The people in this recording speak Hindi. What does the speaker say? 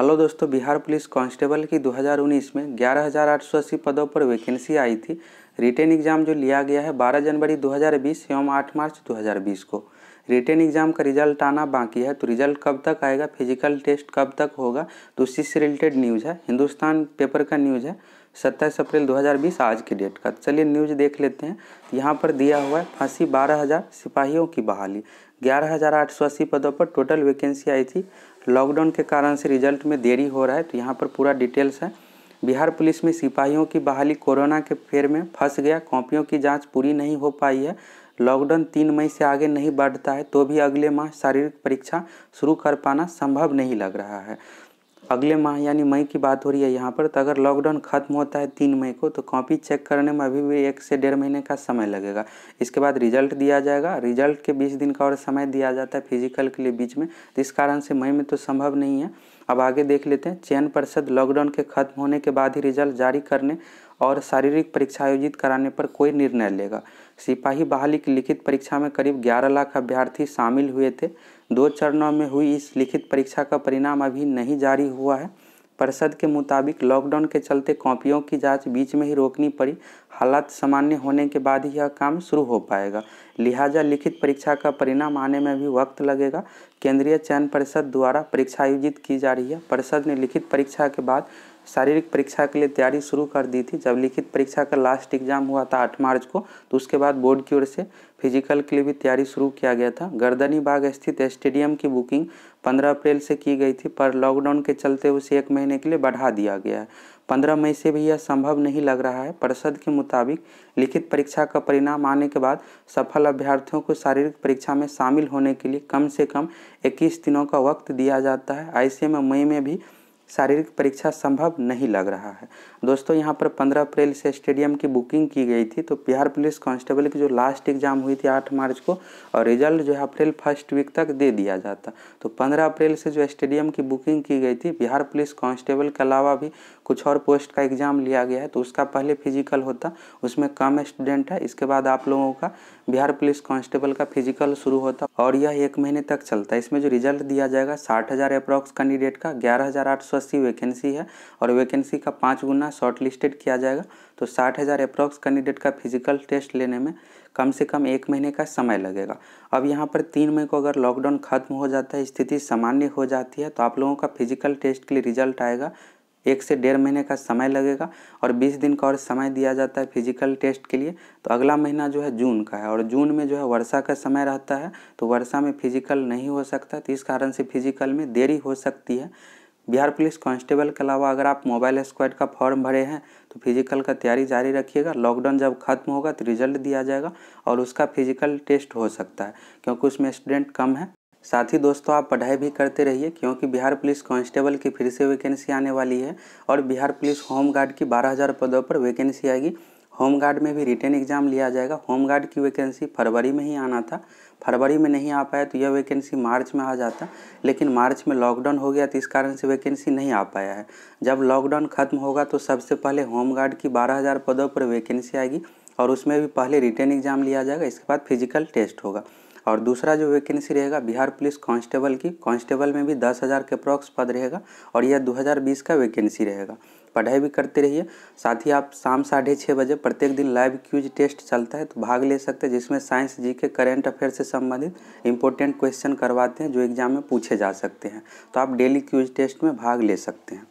हेलो दोस्तों बिहार पुलिस कांस्टेबल की 2019 में 11,880 पदों पर वैकेंसी आई थी रिटेन एग्ज़ाम जो लिया गया है 12 जनवरी 2020 एवं 8 मार्च 2020 को रिटेन एग्ज़ाम का रिजल्ट आना बाकी है तो रिजल्ट कब तक आएगा फिजिकल टेस्ट कब तक होगा तो उसी से रिलेटेड न्यूज़ है हिंदुस्तान पेपर का न्यूज़ है सत्ताईस अप्रैल 2020 आज की डेट का चलिए न्यूज देख लेते हैं यहाँ पर दिया हुआ है फांसी 12,000 सिपाहियों की बहाली ग्यारह पदों पर टोटल वैकेंसी आई थी लॉकडाउन के कारण से रिजल्ट में देरी हो रहा है तो यहाँ पर पूरा डिटेल्स है बिहार पुलिस में सिपाहियों की बहाली कोरोना के फेर में फंस गया कॉपियों की जांच पूरी नहीं हो पाई है लॉकडाउन तीन मई से आगे नहीं बढ़ता है तो भी अगले माह शारीरिक परीक्षा शुरू कर पाना संभव नहीं लग रहा है अगले माह यानी मई की बात हो रही है यहाँ पर तो अगर लॉकडाउन ख़त्म होता है तीन मई को तो कॉपी चेक करने में अभी भी एक से डेढ़ महीने का समय लगेगा इसके बाद रिजल्ट दिया जाएगा रिजल्ट के बीस दिन का और समय दिया जाता है फिजिकल के लिए बीच में तो इस कारण से मई में तो संभव नहीं है अब आगे देख लेते हैं चयन परिषद लॉकडाउन के खत्म होने के बाद ही रिजल्ट जारी करने और शारीरिक परीक्षा आयोजित कराने पर कोई निर्णय लेगा सिपाही बहाली की लिखित परीक्षा में करीब 11 लाख अभ्यर्थी शामिल हुए थे दो चरणों में हुई इस लिखित परीक्षा का परिणाम अभी नहीं जारी हुआ है परिषद के मुताबिक लॉकडाउन के चलते कॉपियों की जांच बीच में ही रोकनी पड़ी हालात सामान्य होने के बाद ही यह काम शुरू हो पाएगा लिहाजा लिखित परीक्षा का परिणाम आने में भी वक्त लगेगा केंद्रीय चयन परिषद द्वारा परीक्षा आयोजित की जा रही है परिषद ने लिखित परीक्षा के बाद शारीरिक परीक्षा के लिए तैयारी शुरू कर दी थी जब लिखित परीक्षा का लास्ट एग्जाम हुआ था आठ मार्च को तो उसके बाद बोर्ड की ओर से फिजिकल के लिए भी तैयारी शुरू किया गया था गर्दनी बाग स्थित स्टेडियम की बुकिंग पंद्रह अप्रैल से की गई थी पर लॉकडाउन के चलते उसे एक महीने के लिए बढ़ा दिया गया है पंद्रह मई से भी यह संभव नहीं लग रहा है परिषद के मुताबिक लिखित परीक्षा का परिणाम आने के बाद सफल अभ्यर्थियों को शारीरिक परीक्षा में शामिल होने के लिए कम से कम इक्कीस दिनों का वक्त दिया जाता है ऐसे में मई में भी शारीरिक परीक्षा संभव नहीं लग रहा है दोस्तों यहाँ पर 15 अप्रैल से स्टेडियम की बुकिंग की गई थी तो बिहार पुलिस कांस्टेबल की जो लास्ट एग्जाम हुई थी 8 मार्च को और रिजल्ट जो है अप्रैल फर्स्ट वीक तक दे दिया जाता तो 15 अप्रैल से जो स्टेडियम की बुकिंग की गई थी बिहार पुलिस कांस्टेबल के अलावा भी कुछ और पोस्ट का एग्जाम लिया गया है तो उसका पहले फिजिकल होता उसमें कम स्टूडेंट है इसके बाद आप लोगों का बिहार पुलिस कांस्टेबल का फिजिकल शुरू होता और यह एक महीने तक चलता है इसमें जो रिजल्ट दिया जाएगा साठ हज़ार अप्रॉक्स कैंडिडेट का ग्यारह हज़ार आठ सौ अस्सी वैकेंसी है और वैकेंसी का पाँच गुना शॉर्ट लिस्टेड किया जाएगा तो साठ हज़ार अप्रॉक्स कैंडिडेट का फिजिकल टेस्ट लेने में कम से कम एक महीने का समय लगेगा अब यहाँ पर तीन मई को अगर लॉकडाउन खत्म हो जाता है स्थिति सामान्य हो जाती है तो आप लोगों का फिजिकल टेस्ट के लिए रिजल्ट आएगा एक से डेढ़ महीने का समय लगेगा और बीस दिन का और समय दिया जाता है फिजिकल टेस्ट के लिए तो अगला महीना जो है जून का है और जून में जो है वर्षा का समय रहता है तो वर्षा में फिजिकल नहीं हो सकता तो इस कारण से फिजिकल में देरी हो सकती है बिहार पुलिस कांस्टेबल के अलावा अगर आप मोबाइल स्क्वाड का फॉर्म भरे हैं तो फिजिकल का तैयारी जारी रखिएगा लॉकडाउन जब खत्म होगा तो रिजल्ट दिया जाएगा और उसका फिजिकल टेस्ट हो सकता है क्योंकि उसमें स्टूडेंट कम है साथ ही दोस्तों आप पढ़ाई भी करते रहिए क्योंकि बिहार पुलिस कांस्टेबल की फिर से वैकेंसी आने वाली है और बिहार पुलिस होमगार्ड की बारह हज़ार पदों पर वैकेंसी आएगी होम गार्ड में भी रिटर्न एग्ज़ाम लिया जाएगा होम गार्ड की वैकेंसी फरवरी में ही आना था फरवरी में नहीं आ पाया तो यह वैकेंसी मार्च में आ जाता लेकिन मार्च में लॉकडाउन हो गया तो इस कारण से वैकेंसी नहीं आ पाया है जब लॉकडाउन ख़त्म होगा तो सबसे पहले होम गार्ड की बारह हज़ार पदों पर वैकेंसी आएगी और उसमें भी पहले रिटर्न एग्ज़ाम लिया जाएगा इसके बाद फिजिकल टेस्ट होगा और दूसरा जो वैकेंसी रहेगा बिहार पुलिस कांस्टेबल की कांस्टेबल में भी दस हज़ार के अप्रॉक्स पद रहेगा और यह 2020 का वैकेंसी रहेगा पढ़ाई भी करते रहिए साथ ही आप शाम साढ़े छः बजे प्रत्येक दिन लाइव क्यूज टेस्ट चलता है तो भाग ले सकते हैं जिसमें साइंस जी के करेंट अफेयर से संबंधित इंपॉर्टेंट क्वेश्चन करवाते हैं जो एग्जाम में पूछे जा सकते हैं तो आप डेली क्यूज टेस्ट में भाग ले सकते हैं